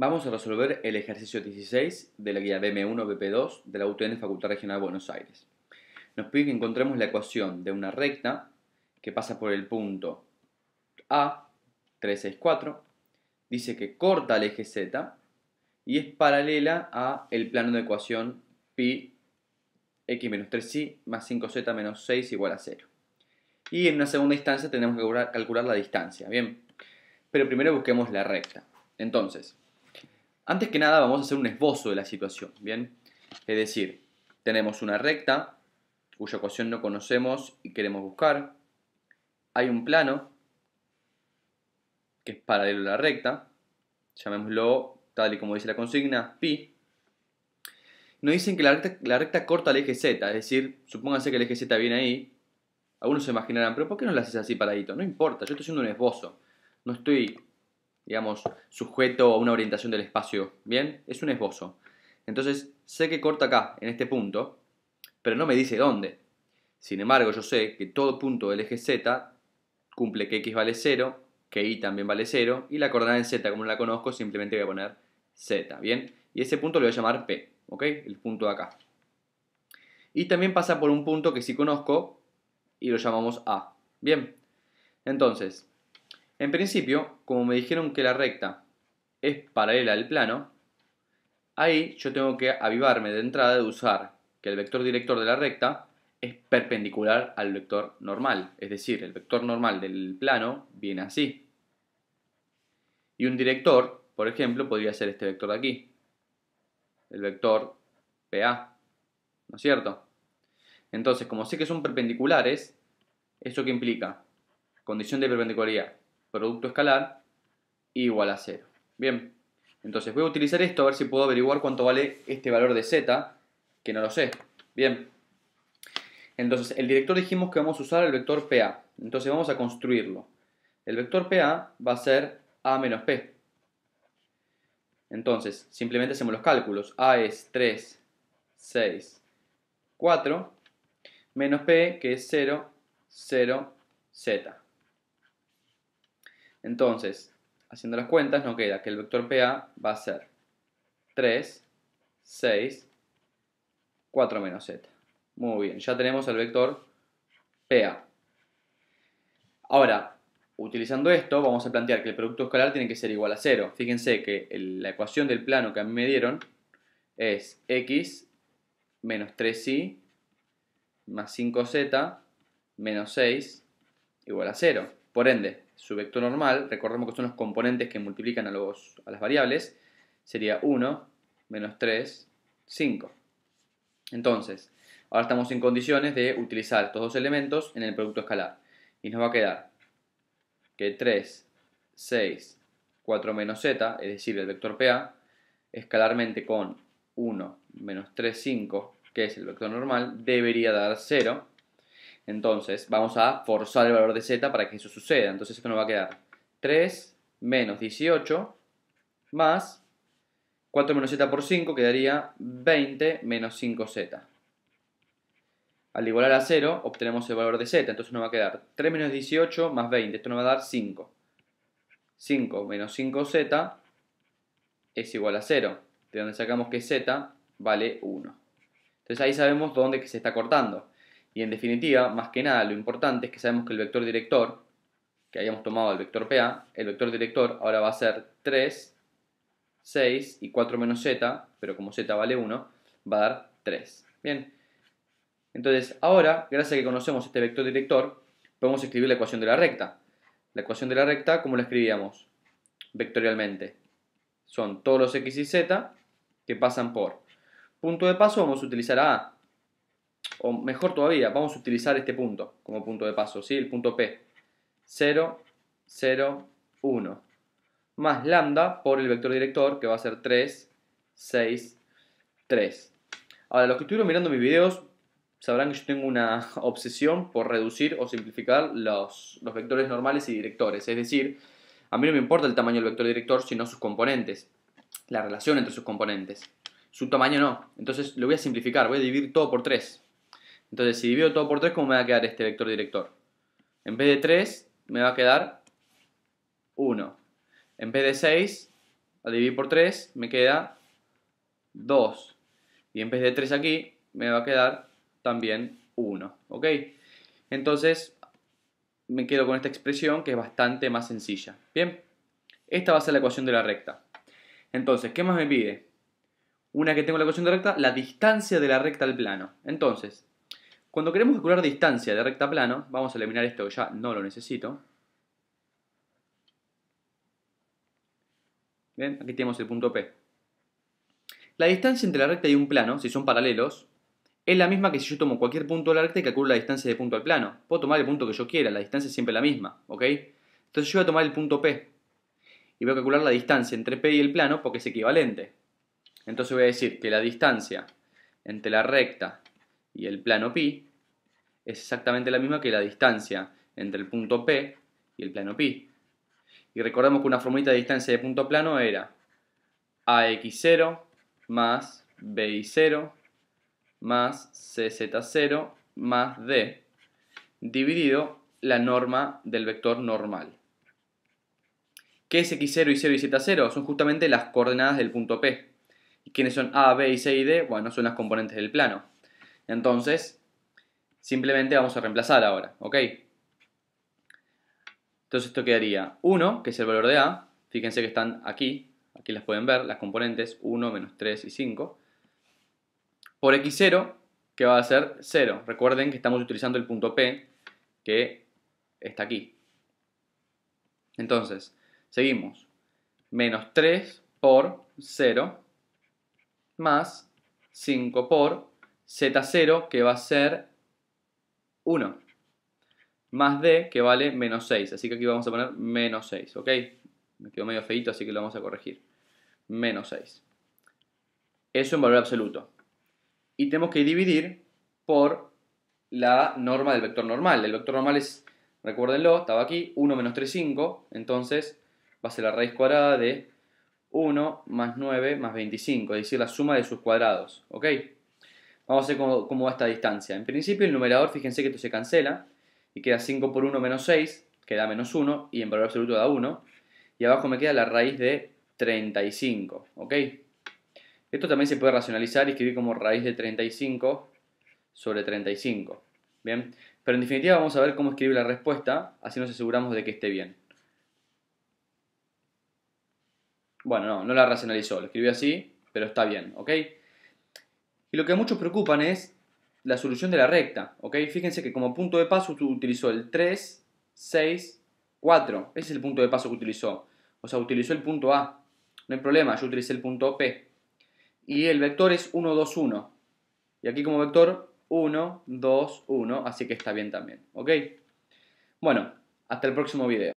Vamos a resolver el ejercicio 16 de la guía BM1-BP2 de la UTN Facultad Regional de Buenos Aires. Nos pide que encontremos la ecuación de una recta que pasa por el punto A, 364, dice que corta el eje Z y es paralela a el plano de ecuación pi x menos 3i más 5z menos 6 igual a 0. Y en una segunda instancia tenemos que calcular la distancia, ¿bien? Pero primero busquemos la recta. Entonces, antes que nada vamos a hacer un esbozo de la situación, ¿bien? Es decir, tenemos una recta cuya ecuación no conocemos y queremos buscar. Hay un plano que es paralelo a la recta, llamémoslo tal y como dice la consigna, pi. Nos dicen que la recta, la recta corta el eje z, es decir, supónganse que el eje z viene ahí. Algunos se imaginarán, pero ¿por qué no lo haces así paradito? No importa, yo estoy haciendo un esbozo. No estoy digamos, sujeto a una orientación del espacio, ¿bien? Es un esbozo. Entonces, sé que corta acá, en este punto, pero no me dice dónde. Sin embargo, yo sé que todo punto del eje Z cumple que X vale 0, que Y también vale 0, y la coordenada en Z, como no la conozco, simplemente voy a poner Z, ¿bien? Y ese punto lo voy a llamar P, ¿ok? El punto de acá. Y también pasa por un punto que sí conozco y lo llamamos A, ¿bien? Entonces, en principio, como me dijeron que la recta es paralela al plano, ahí yo tengo que avivarme de entrada de usar que el vector director de la recta es perpendicular al vector normal, es decir, el vector normal del plano viene así. Y un director, por ejemplo, podría ser este vector de aquí, el vector PA, ¿no es cierto? Entonces, como sé que son perpendiculares, ¿eso qué implica? Condición de perpendicularidad producto escalar igual a 0. Bien, entonces voy a utilizar esto a ver si puedo averiguar cuánto vale este valor de z, que no lo sé. Bien, entonces el director dijimos que vamos a usar el vector PA, entonces vamos a construirlo. El vector PA va a ser A menos P. Entonces, simplemente hacemos los cálculos. A es 3, 6, 4, menos P que es 0, 0, Z. Entonces, haciendo las cuentas, nos queda que el vector PA va a ser 3, 6, 4 menos z. Muy bien, ya tenemos el vector PA. Ahora, utilizando esto, vamos a plantear que el producto escalar tiene que ser igual a 0. Fíjense que la ecuación del plano que a mí me dieron es x menos 3y más 5z menos 6 igual a 0. Por ende, su vector normal, recordemos que son los componentes que multiplican a, los, a las variables, sería 1 menos 3, 5. Entonces, ahora estamos en condiciones de utilizar estos dos elementos en el producto escalar. Y nos va a quedar que 3, 6, 4 menos z, es decir, el vector PA, escalarmente con 1 menos 3, 5, que es el vector normal, debería dar 0 entonces vamos a forzar el valor de z para que eso suceda. Entonces esto nos va a quedar 3 menos 18 más 4 menos z por 5 quedaría 20 menos 5z. Al igualar a 0 obtenemos el valor de z, entonces nos va a quedar 3 menos 18 más 20, esto nos va a dar 5. 5 menos 5z es igual a 0, de donde sacamos que z vale 1. Entonces ahí sabemos dónde que se está cortando. Y en definitiva, más que nada, lo importante es que sabemos que el vector director, que habíamos tomado el vector PA, el vector director ahora va a ser 3, 6 y 4 menos z, pero como z vale 1, va a dar 3. Bien. Entonces, ahora, gracias a que conocemos este vector director, podemos escribir la ecuación de la recta. La ecuación de la recta, ¿cómo la escribíamos? Vectorialmente. Son todos los x y z que pasan por. Punto de paso, vamos a utilizar a A o mejor todavía, vamos a utilizar este punto como punto de paso, ¿sí? El punto P. 0, 0, 1. Más lambda por el vector director, que va a ser 3, 6, 3. Ahora, los que estuvieron mirando mis videos sabrán que yo tengo una obsesión por reducir o simplificar los, los vectores normales y directores. Es decir, a mí no me importa el tamaño del vector director, sino sus componentes. La relación entre sus componentes. Su tamaño no. Entonces lo voy a simplificar, voy a dividir todo por 3. Entonces, si divido todo por 3, ¿cómo me va a quedar este vector director? En vez de 3, me va a quedar 1. En vez de 6, al dividir por 3, me queda 2. Y en vez de 3 aquí, me va a quedar también 1. ¿Ok? Entonces, me quedo con esta expresión que es bastante más sencilla. Bien, esta va a ser la ecuación de la recta. Entonces, ¿qué más me pide? Una que tengo la ecuación de recta, la distancia de la recta al plano. Entonces, cuando queremos calcular distancia de recta a plano, vamos a eliminar esto que ya no lo necesito. Bien, aquí tenemos el punto P. La distancia entre la recta y un plano, si son paralelos, es la misma que si yo tomo cualquier punto de la recta y calculo la distancia de punto al plano. Puedo tomar el punto que yo quiera, la distancia es siempre la misma, ¿ok? Entonces yo voy a tomar el punto P y voy a calcular la distancia entre P y el plano porque es equivalente. Entonces voy a decir que la distancia entre la recta y el plano pi es exactamente la misma que la distancia entre el punto P y el plano pi. Y recordemos que una formulita de distancia de punto plano era AX0 más BI0 más CZ0 más D dividido la norma del vector normal. ¿Qué es X0, Y0 y Z0? Son justamente las coordenadas del punto P. ¿Y quiénes son A, B y C y D? Bueno, son las componentes del plano. Entonces, simplemente vamos a reemplazar ahora, ¿ok? Entonces esto quedaría 1, que es el valor de A, fíjense que están aquí, aquí las pueden ver, las componentes 1, menos 3 y 5, por x0, que va a ser 0. Recuerden que estamos utilizando el punto P, que está aquí. Entonces, seguimos. Menos 3 por 0, más 5 por Z0 que va a ser 1 más D que vale menos 6. Así que aquí vamos a poner menos 6, ¿ok? Me quedó medio feito, así que lo vamos a corregir. Menos 6. Eso en valor absoluto. Y tenemos que dividir por la norma del vector normal. El vector normal es, recuérdenlo, estaba aquí, 1 menos 3, 5. Entonces va a ser la raíz cuadrada de 1 más 9 más 25, es decir, la suma de sus cuadrados, ¿ok? Vamos a ver cómo, va esta distancia. En principio el numerador, fíjense que esto se cancela y queda 5 por 1 menos 6, que da menos 1 y en valor absoluto da 1. Y abajo me queda la raíz de 35, ¿ok? Esto también se puede racionalizar y escribir como raíz de 35 sobre 35, ¿bien? Pero en definitiva vamos a ver cómo escribir la respuesta, así nos aseguramos de que esté bien. Bueno, no, no la racionalizó, lo escribió así, pero está bien, ¿ok? Y lo que a muchos preocupan es la solución de la recta. ¿ok? Fíjense que como punto de paso utilizó el 3, 6, 4. Ese es el punto de paso que utilizó. O sea, utilizó el punto A. No hay problema, yo utilicé el punto P. Y el vector es 1, 2, 1. Y aquí como vector 1, 2, 1. Así que está bien también. ¿Ok? Bueno, hasta el próximo video.